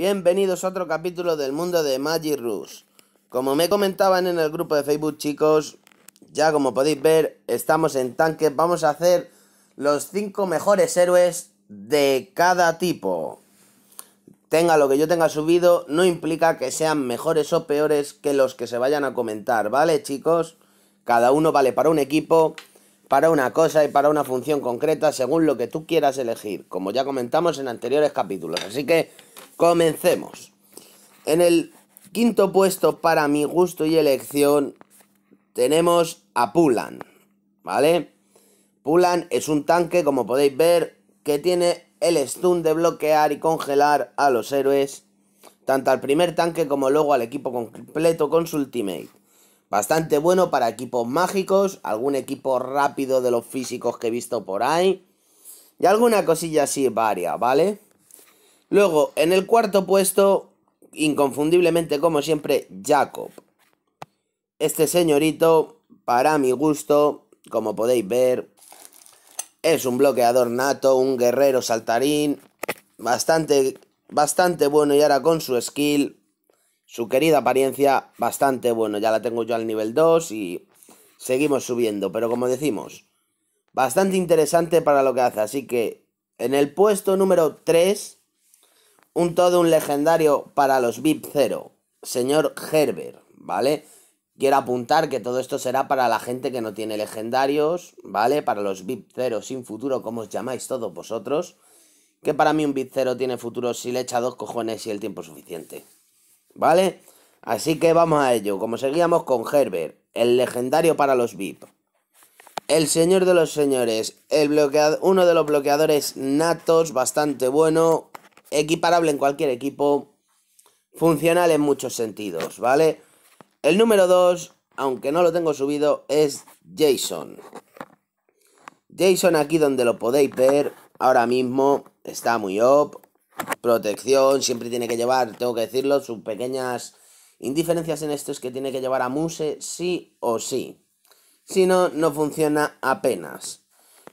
Bienvenidos a otro capítulo del mundo de Magic Rush. Como me comentaban en el grupo de Facebook, chicos, ya como podéis ver, estamos en tanque. Vamos a hacer los 5 mejores héroes de cada tipo. Tenga lo que yo tenga subido, no implica que sean mejores o peores que los que se vayan a comentar, ¿vale, chicos? Cada uno vale para un equipo, para una cosa y para una función concreta, según lo que tú quieras elegir, como ya comentamos en anteriores capítulos. Así que Comencemos. En el quinto puesto, para mi gusto y elección, tenemos a Pulan. ¿Vale? Pulan es un tanque, como podéis ver, que tiene el stun de bloquear y congelar a los héroes, tanto al primer tanque como luego al equipo completo con su ultimate. Bastante bueno para equipos mágicos, algún equipo rápido de los físicos que he visto por ahí, y alguna cosilla así varia, ¿vale? Luego, en el cuarto puesto, inconfundiblemente como siempre, Jacob. Este señorito, para mi gusto, como podéis ver, es un bloqueador nato, un guerrero saltarín, bastante, bastante bueno y ahora con su skill, su querida apariencia, bastante bueno. Ya la tengo yo al nivel 2 y seguimos subiendo, pero como decimos, bastante interesante para lo que hace. Así que en el puesto número 3 un todo un legendario para los VIP 0, señor Herbert, ¿vale? Quiero apuntar que todo esto será para la gente que no tiene legendarios, ¿vale? Para los VIP 0 sin futuro, como os llamáis todos vosotros. Que para mí un VIP 0 tiene futuro si le echa dos cojones y el tiempo suficiente. ¿Vale? Así que vamos a ello. Como seguíamos con Herbert, el legendario para los VIP. El señor de los señores, el uno de los bloqueadores natos, bastante bueno, equiparable en cualquier equipo, funcional en muchos sentidos, ¿vale? El número 2, aunque no lo tengo subido, es Jason. Jason aquí donde lo podéis ver, ahora mismo está muy up, protección, siempre tiene que llevar, tengo que decirlo, sus pequeñas indiferencias en esto es que tiene que llevar a Muse sí o sí. Si no, no funciona apenas.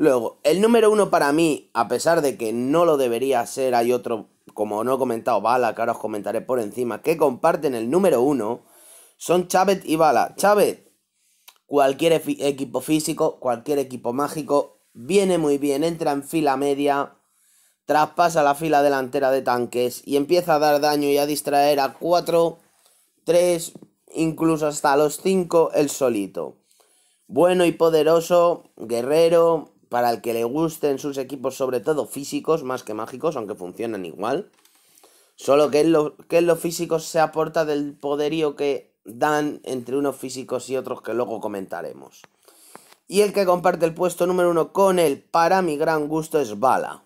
Luego, el número uno para mí, a pesar de que no lo debería ser, hay otro, como no he comentado, Bala, que ahora os comentaré por encima, que comparten el número uno, son Chávez y Bala. Chávez, cualquier equipo físico, cualquier equipo mágico, viene muy bien, entra en fila media, traspasa la fila delantera de tanques y empieza a dar daño y a distraer a 4, 3, incluso hasta los 5 el solito. Bueno y poderoso, guerrero, para el que le gusten sus equipos, sobre todo físicos, más que mágicos, aunque funcionan igual. Solo que en, lo, que los físicos se aporta del poderío que dan entre unos físicos y otros que luego comentaremos. Y el que comparte el puesto número uno con él, para mi gran gusto, es Bala.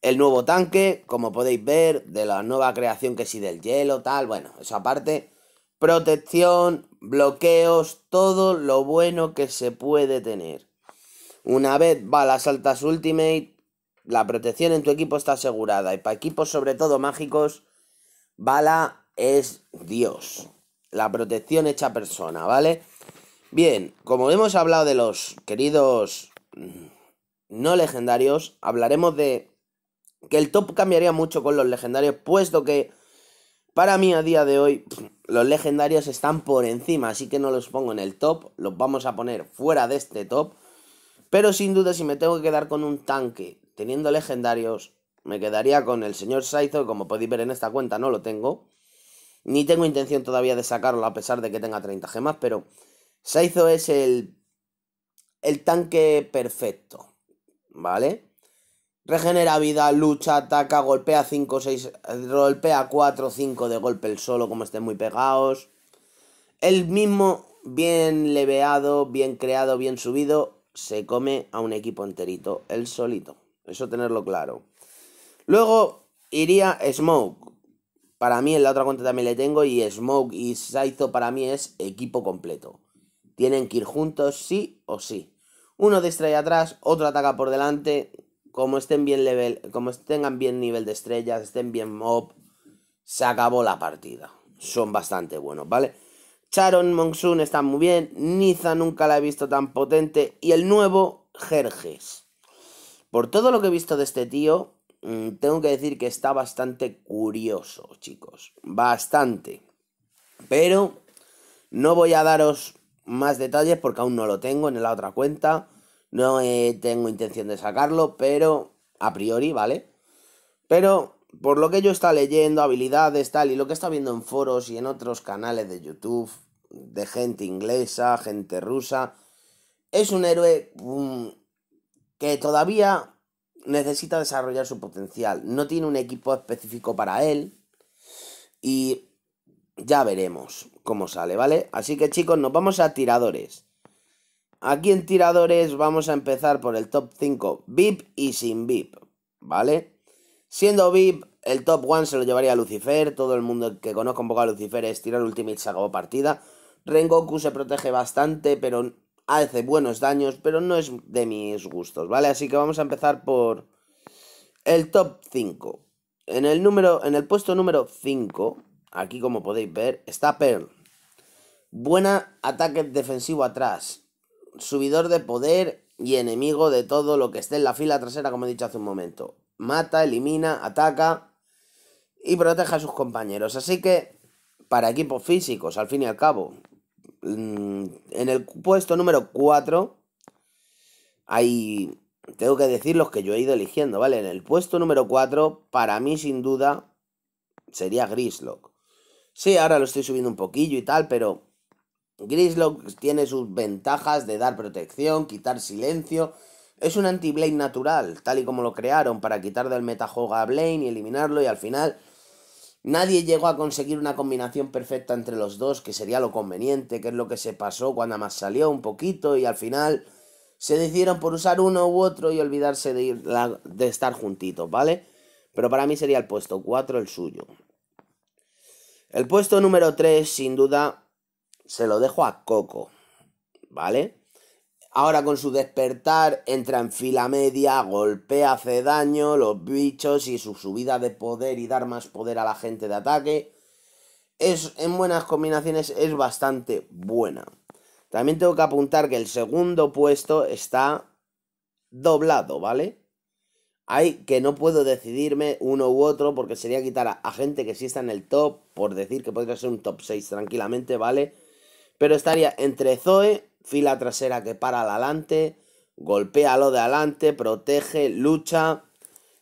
El nuevo tanque, como podéis ver, de la nueva creación que sí del hielo, tal, bueno, esa parte. Protección, bloqueos, todo lo bueno que se puede tener. Una vez balas altas Ultimate, la protección en tu equipo está asegurada. Y para equipos, sobre todo mágicos, bala es Dios. La protección hecha persona, ¿vale? Bien, como hemos hablado de los queridos mm, no legendarios, hablaremos de que el top cambiaría mucho con los legendarios, puesto que para mí a día de hoy los legendarios están por encima, así que no los pongo en el top, los vamos a poner fuera de este top. Pero sin duda, si me tengo que quedar con un tanque teniendo legendarios, me quedaría con el señor Saizo, como podéis ver en esta cuenta no lo tengo. Ni tengo intención todavía de sacarlo a pesar de que tenga 30 gemas, pero Saizo es el, el tanque perfecto, ¿vale? Regenera vida, lucha, ataca, golpea 5, 6, golpea 4, 5 de golpe el solo, como estén muy pegados. El mismo, bien leveado, bien creado, bien subido, se come a un equipo enterito, él solito. Eso tenerlo claro. Luego iría Smoke. Para mí en la otra cuenta también le tengo y Smoke y Saizo para mí es equipo completo. Tienen que ir juntos sí o sí. Uno de estrella atrás, otro ataca por delante. Como estén bien level, como tengan bien nivel de estrellas, estén bien mob, se acabó la partida. Son bastante buenos, ¿vale? Charon Monsoon está muy bien, Niza nunca la he visto tan potente y el nuevo Jerjes. Por todo lo que he visto de este tío, mm, tengo que decir que está bastante curioso, chicos, bastante. Pero no voy a daros más detalles porque aún no lo tengo en la otra cuenta. No eh, tengo intención de sacarlo, pero a priori, ¿vale? Pero por lo que yo está leyendo, habilidades, tal, y lo que está viendo en foros y en otros canales de YouTube, de gente inglesa, gente rusa, es un héroe mm, que todavía necesita desarrollar su potencial. No tiene un equipo específico para él. Y ya veremos cómo sale, ¿vale? Así que chicos, nos vamos a tiradores. Aquí en tiradores vamos a empezar por el top 5 VIP y sin VIP, ¿vale? Siendo VIP, el top 1 se lo llevaría a Lucifer. Todo el mundo que conozca un poco a Lucifer es tirar Ultimate se acabó partida. Rengoku se protege bastante, pero hace buenos daños, pero no es de mis gustos, ¿vale? Así que vamos a empezar por el top 5. En el, número, en el puesto número 5, aquí como podéis ver, está Pearl. Buena ataque defensivo atrás, subidor de poder y enemigo de todo lo que esté en la fila trasera, como he dicho hace un momento mata, elimina, ataca y protege a sus compañeros. Así que, para equipos físicos, al fin y al cabo, mm, en el puesto número 4 hay, tengo que decir los que yo he ido eligiendo, ¿vale? En el puesto número 4, para mí sin duda, sería Grislock. Sí, ahora lo estoy subiendo un poquillo y tal, pero Grislock tiene sus ventajas de dar protección, quitar silencio es un anti-Blaine natural, tal y como lo crearon, para quitar del metajuego a Blaine y eliminarlo, y al final nadie llegó a conseguir una combinación perfecta entre los dos, que sería lo conveniente, que es lo que se pasó cuando más salió un poquito, y al final se decidieron por usar uno u otro y olvidarse de, de estar juntitos, ¿vale? Pero para mí sería el puesto 4 el suyo. El puesto número 3, sin duda, se lo dejo a Coco, ¿vale? Ahora con su despertar entra en fila media, golpea, hace daño, los bichos y su subida de poder y dar más poder a la gente de ataque. Es, en buenas combinaciones es bastante buena. También tengo que apuntar que el segundo puesto está doblado, ¿vale? Hay que no puedo decidirme uno u otro porque sería quitar a, a gente que sí está en el top por decir que podría ser un top 6 tranquilamente, ¿vale? Pero estaría entre Zoe fila trasera que para adelante, golpea lo de adelante, protege, lucha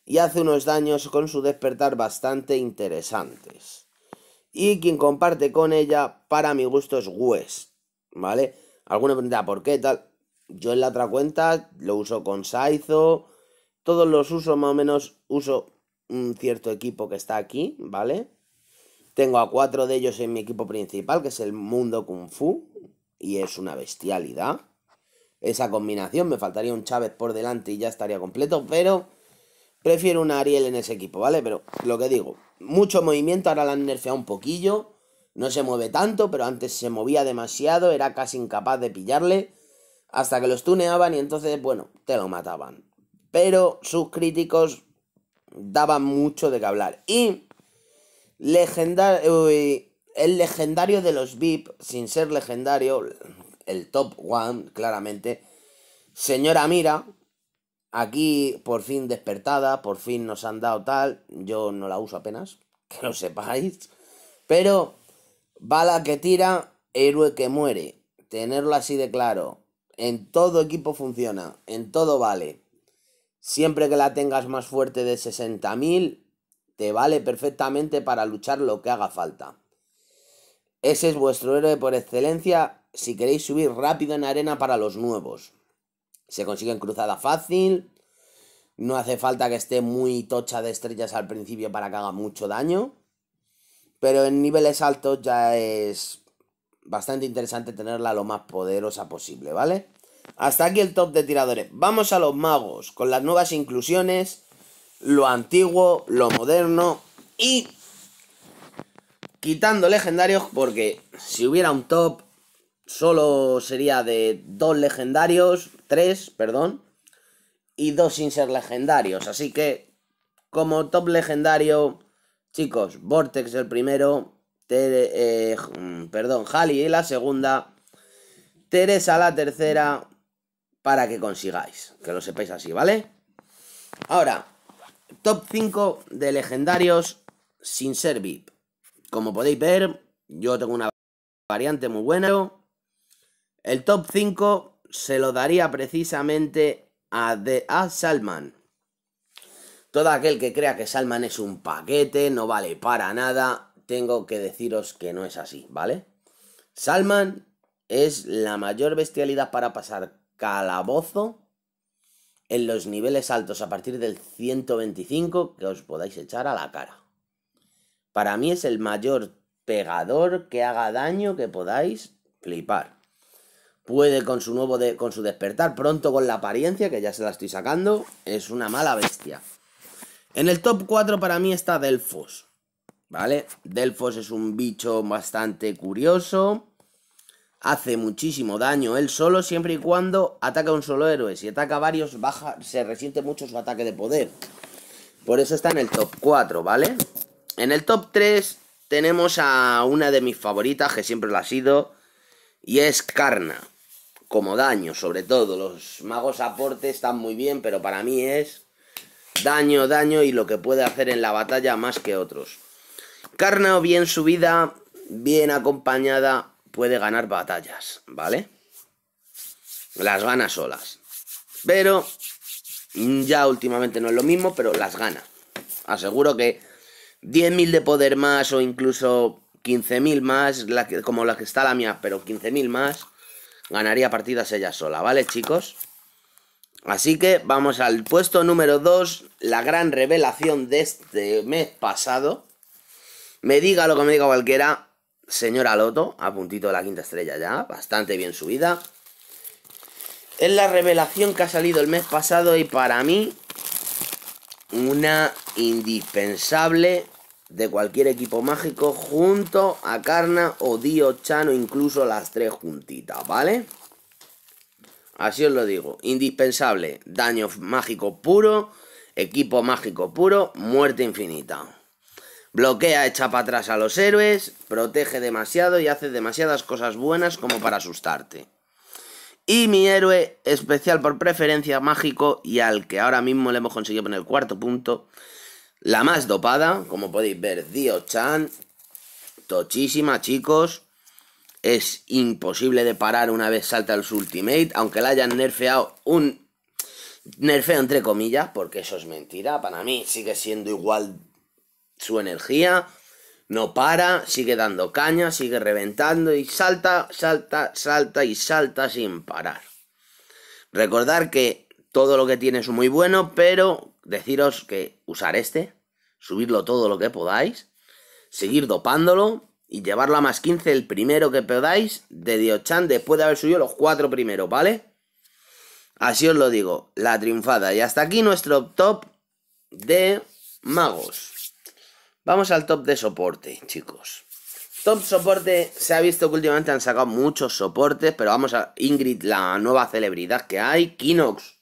y hace unos daños con su despertar bastante interesantes. Y quien comparte con ella, para mi gusto, es Wes, ¿vale? Alguna pregunta por qué tal. Yo en la otra cuenta lo uso con Saizo, todos los uso más o menos, uso un cierto equipo que está aquí, ¿vale? Tengo a cuatro de ellos en mi equipo principal, que es el Mundo Kung Fu, y es una bestialidad. Esa combinación, me faltaría un Chávez por delante y ya estaría completo, pero prefiero un Ariel en ese equipo, ¿vale? Pero lo que digo, mucho movimiento, ahora la han nerfeado un poquillo, no se mueve tanto, pero antes se movía demasiado, era casi incapaz de pillarle, hasta que los tuneaban y entonces, bueno, te lo mataban. Pero sus críticos daban mucho de qué hablar. Y legendario el legendario de los VIP, sin ser legendario, el top one, claramente. Señora Mira, aquí por fin despertada, por fin nos han dado tal. Yo no la uso apenas, que lo sepáis. Pero bala que tira, héroe que muere. Tenerlo así de claro. En todo equipo funciona, en todo vale. Siempre que la tengas más fuerte de 60.000, te vale perfectamente para luchar lo que haga falta. Ese es vuestro héroe por excelencia si queréis subir rápido en arena para los nuevos. Se consigue en cruzada fácil. No hace falta que esté muy tocha de estrellas al principio para que haga mucho daño. Pero en niveles altos ya es bastante interesante tenerla lo más poderosa posible, ¿vale? Hasta aquí el top de tiradores. Vamos a los magos, con las nuevas inclusiones, lo antiguo, lo moderno y Quitando legendarios porque si hubiera un top solo sería de dos legendarios, tres, perdón, y dos sin ser legendarios. Así que como top legendario, chicos, Vortex el primero, eh, mm, perdón, Hali la segunda, Teresa la tercera, para que consigáis, que lo sepáis así, ¿vale? Ahora, top 5 de legendarios sin ser VIP. Como podéis ver, yo tengo una variante muy buena. El top 5 se lo daría precisamente a, de, a Salman. Todo aquel que crea que Salman es un paquete, no vale para nada, tengo que deciros que no es así, ¿vale? Salman es la mayor bestialidad para pasar calabozo en los niveles altos a partir del 125 que os podáis echar a la cara. Para mí es el mayor pegador que haga daño que podáis flipar. Puede con su nuevo con su despertar pronto con la apariencia, que ya se la estoy sacando, es una mala bestia. En el top 4 para mí está Delfos. ¿Vale? Delfos es un bicho bastante curioso. Hace muchísimo daño él solo, siempre y cuando ataca a un solo héroe. Si ataca a varios, baja, se resiente mucho su ataque de poder. Por eso está en el top 4, ¿vale? En el top 3 tenemos a una de mis favoritas, que siempre lo ha sido, y es Karna. Como daño, sobre todo. Los magos aporte están muy bien, pero para mí es daño, daño y lo que puede hacer en la batalla más que otros. Karna o bien subida, bien acompañada, puede ganar batallas, ¿vale? Las gana solas. Pero mm, ya últimamente no es lo mismo, pero las gana. Aseguro que 10.000 de poder más o incluso 15.000 más, como la que está la mía, pero 15.000 más, ganaría partidas ella sola, ¿vale, chicos? Así que vamos al puesto número 2, la gran revelación de este mes pasado. Me diga lo que me diga cualquiera, señora Loto, a puntito de la quinta estrella ya, bastante bien subida. Es la revelación que ha salido el mes pasado y para mí una indispensable de cualquier equipo mágico junto a Karna o Dio Chano, incluso las tres juntitas, ¿vale? Así os lo digo, indispensable, daño mágico puro, equipo mágico puro, muerte infinita. Bloquea, echa para atrás a los héroes, protege demasiado y hace demasiadas cosas buenas como para asustarte. Y mi héroe especial por preferencia mágico y al que ahora mismo le hemos conseguido poner el cuarto punto la más dopada, como podéis ver, Dio Chan. Tochísima, chicos. Es imposible de parar una vez salta el ultimate. Aunque la hayan nerfeado un... Nerfeo entre comillas, porque eso es mentira. Para mí sigue siendo igual su energía. No para, sigue dando caña, sigue reventando y salta, salta, salta y salta sin parar. Recordar que todo lo que tiene es muy bueno, pero deciros que usar este, subirlo todo lo que podáis, seguir dopándolo y llevarlo a más 15 el primero que podáis de Diochan después de haber subido los cuatro primeros, ¿vale? Así os lo digo, la triunfada. Y hasta aquí nuestro top de magos. Vamos al top de soporte, chicos. Top soporte, se ha visto que últimamente han sacado muchos soportes, pero vamos a Ingrid, la nueva celebridad que hay, Kinox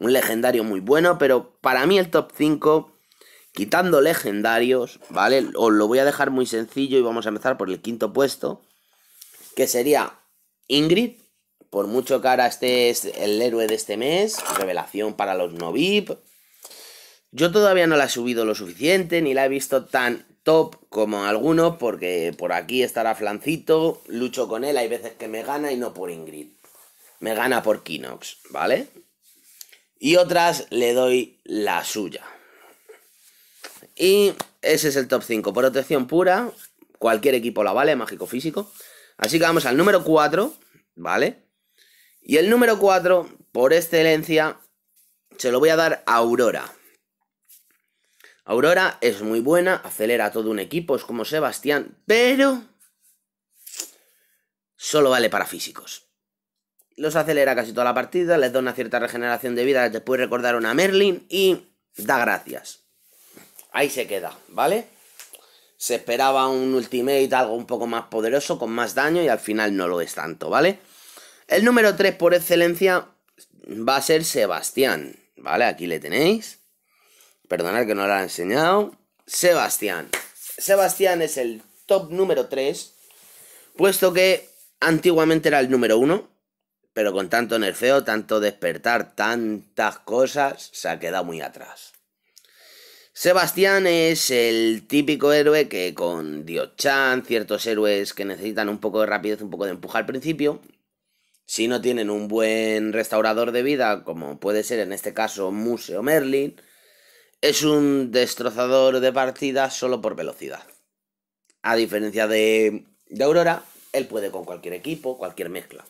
un legendario muy bueno, pero para mí el top 5, quitando legendarios, ¿vale? Os lo voy a dejar muy sencillo y vamos a empezar por el quinto puesto, que sería Ingrid, por mucho cara este es el héroe de este mes, revelación para los no VIP. Yo todavía no la he subido lo suficiente, ni la he visto tan top como alguno, porque por aquí estará Flancito, lucho con él, hay veces que me gana y no por Ingrid. Me gana por Kinox, ¿vale? y otras le doy la suya. Y ese es el top 5. Protección pura, cualquier equipo la vale, mágico físico. Así que vamos al número 4, ¿vale? Y el número 4, por excelencia, se lo voy a dar a Aurora. Aurora es muy buena, acelera todo un equipo, es como Sebastián, pero solo vale para físicos los acelera casi toda la partida, les da una cierta regeneración de vida, después recordaron recordar una Merlin y da gracias. Ahí se queda, ¿vale? Se esperaba un ultimate, algo un poco más poderoso, con más daño y al final no lo es tanto, ¿vale? El número 3 por excelencia va a ser Sebastián, ¿vale? Aquí le tenéis. Perdonad que no lo he enseñado. Sebastián. Sebastián es el top número 3, puesto que antiguamente era el número 1, pero con tanto nerfeo, tanto despertar, tantas cosas, se ha quedado muy atrás. Sebastián es el típico héroe que con Chan, ciertos héroes que necesitan un poco de rapidez, un poco de empuje al principio, si no tienen un buen restaurador de vida, como puede ser en este caso Museo o Merlin, es un destrozador de partidas solo por velocidad. A diferencia de Aurora, él puede con cualquier equipo, cualquier mezcla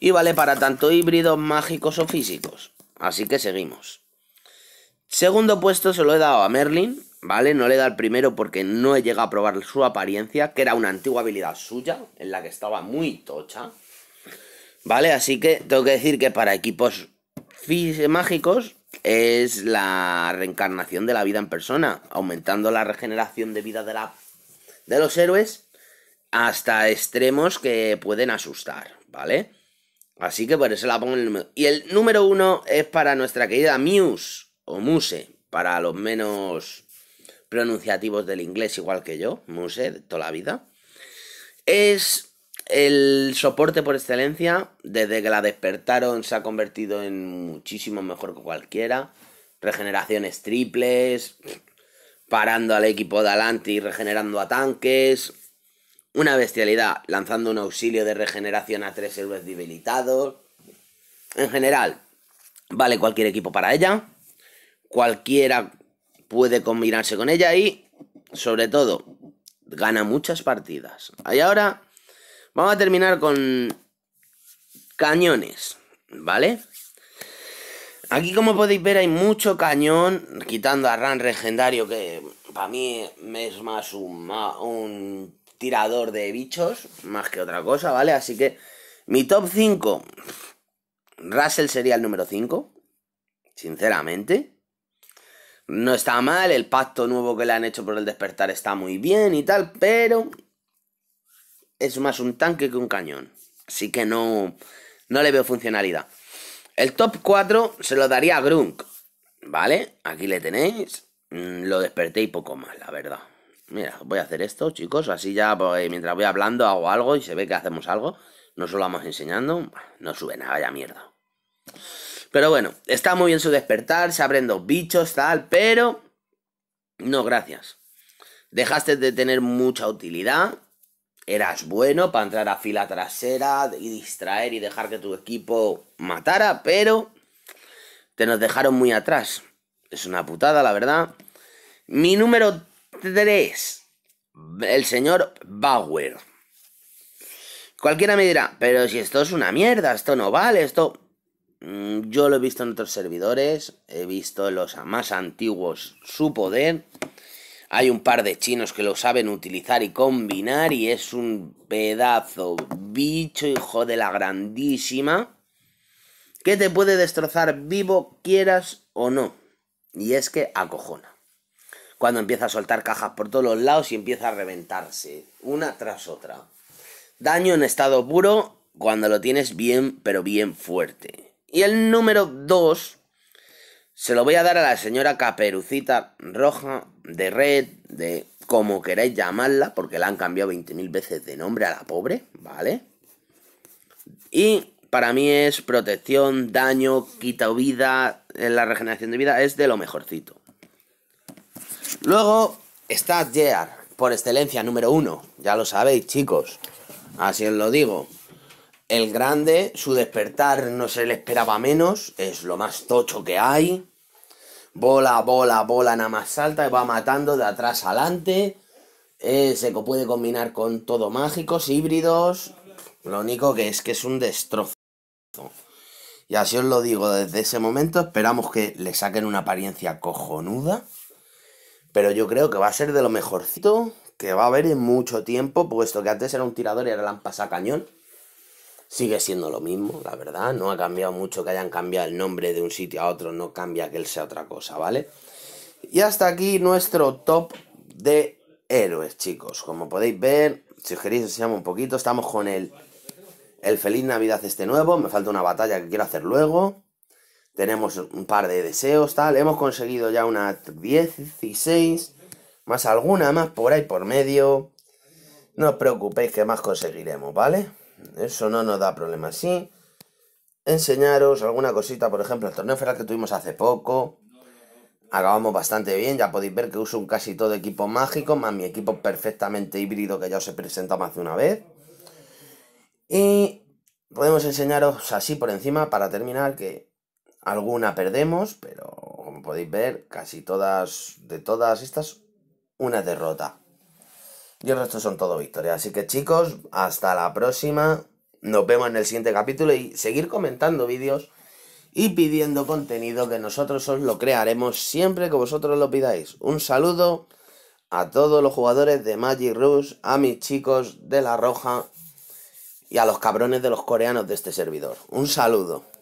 y vale para tanto híbridos mágicos o físicos. Así que seguimos. Segundo puesto se lo he dado a Merlin, ¿vale? No le he dado el primero porque no he llegado a probar su apariencia, que era una antigua habilidad suya, en la que estaba muy tocha. ¿Vale? Así que tengo que decir que para equipos mágicos es la reencarnación de la vida en persona, aumentando la regeneración de vida de, la, de los héroes hasta extremos que pueden asustar, ¿vale? Así que por eso la pongo en el número. Y el número uno es para nuestra querida Muse, o Muse, para los menos pronunciativos del inglés, igual que yo, Muse, de toda la vida. Es el soporte por excelencia, desde que la despertaron se ha convertido en muchísimo mejor que cualquiera. Regeneraciones triples, parando al equipo de adelante y regenerando a tanques. Una bestialidad, lanzando un auxilio de regeneración a tres héroes debilitados. En general, vale cualquier equipo para ella. Cualquiera puede combinarse con ella y, sobre todo, gana muchas partidas. Y ahora vamos a terminar con cañones, ¿vale? Aquí como podéis ver hay mucho cañón, quitando a Ran legendario que para mí es más un tirador de bichos, más que otra cosa, ¿vale? Así que mi top 5, Russell sería el número 5, sinceramente. No está mal, el pacto nuevo que le han hecho por el despertar está muy bien y tal, pero es más un tanque que un cañón. Así que no, no le veo funcionalidad. El top 4 se lo daría a Grunk, ¿vale? Aquí le tenéis. Mm, lo desperté y poco más, la verdad. Mira, voy a hacer esto, chicos, así ya mientras voy hablando hago algo y se ve que hacemos algo. No solo vamos enseñando, no sube nada, ya mierda. Pero bueno, está muy bien su despertar, se abren dos bichos, tal, pero... No, gracias. Dejaste de tener mucha utilidad, eras bueno para entrar a fila trasera y distraer y dejar que tu equipo matara, pero te nos dejaron muy atrás. Es una putada, la verdad. Mi número 3. El señor Bauer. Cualquiera me dirá, pero si esto es una mierda, esto no vale, esto... Mm, yo lo he visto en otros servidores, he visto en los más antiguos su poder. Hay un par de chinos que lo saben utilizar y combinar y es un pedazo bicho, hijo de la grandísima, que te puede destrozar vivo, quieras o no. Y es que acojona cuando empieza a soltar cajas por todos los lados y empieza a reventarse, una tras otra. Daño en estado puro cuando lo tienes bien, pero bien fuerte. Y el número 2 se lo voy a dar a la señora Caperucita Roja de Red, de como queráis llamarla, porque la han cambiado 20.000 veces de nombre a la pobre, ¿vale? Y para mí es protección, daño, quita vida, la regeneración de vida es de lo mejorcito. Luego está Gear, por excelencia número uno, ya lo sabéis chicos, así os lo digo. El grande, su despertar no se le esperaba menos, es lo más tocho que hay. Bola, bola, bola, nada más salta y va matando de atrás adelante. se puede combinar con todo mágicos, híbridos. Lo único que es que es un destrozo. Y así os lo digo, desde ese momento esperamos que le saquen una apariencia cojonuda. Pero yo creo que va a ser de lo mejorcito que va a haber en mucho tiempo, puesto que antes era un tirador y ahora la han pasado cañón. Sigue siendo lo mismo, la verdad. No ha cambiado mucho que hayan cambiado el nombre de un sitio a otro, no cambia que él sea otra cosa, ¿vale? Y hasta aquí nuestro top de héroes, chicos. Como podéis ver, si os queréis un poquito, estamos con el, el Feliz Navidad este nuevo. Me falta una batalla que quiero hacer luego. Tenemos un par de deseos, tal. Hemos conseguido ya una 16, más alguna más por ahí por medio. No os preocupéis que más conseguiremos, ¿vale? Eso no nos da problema. Sí, enseñaros alguna cosita, por ejemplo, el torneo feral que tuvimos hace poco. Acabamos bastante bien, ya podéis ver que uso un casi todo equipo mágico, más mi equipo perfectamente híbrido que ya os he presentado más de una vez. Y podemos enseñaros así por encima para terminar que Alguna perdemos, pero como podéis ver, casi todas, de todas estas, una derrota. Y el resto son todo victorias. Así que chicos, hasta la próxima. Nos vemos en el siguiente capítulo y seguir comentando vídeos y pidiendo contenido que nosotros os lo crearemos siempre que vosotros lo pidáis. Un saludo a todos los jugadores de Magic Rush, a mis chicos de La Roja y a los cabrones de los coreanos de este servidor. Un saludo.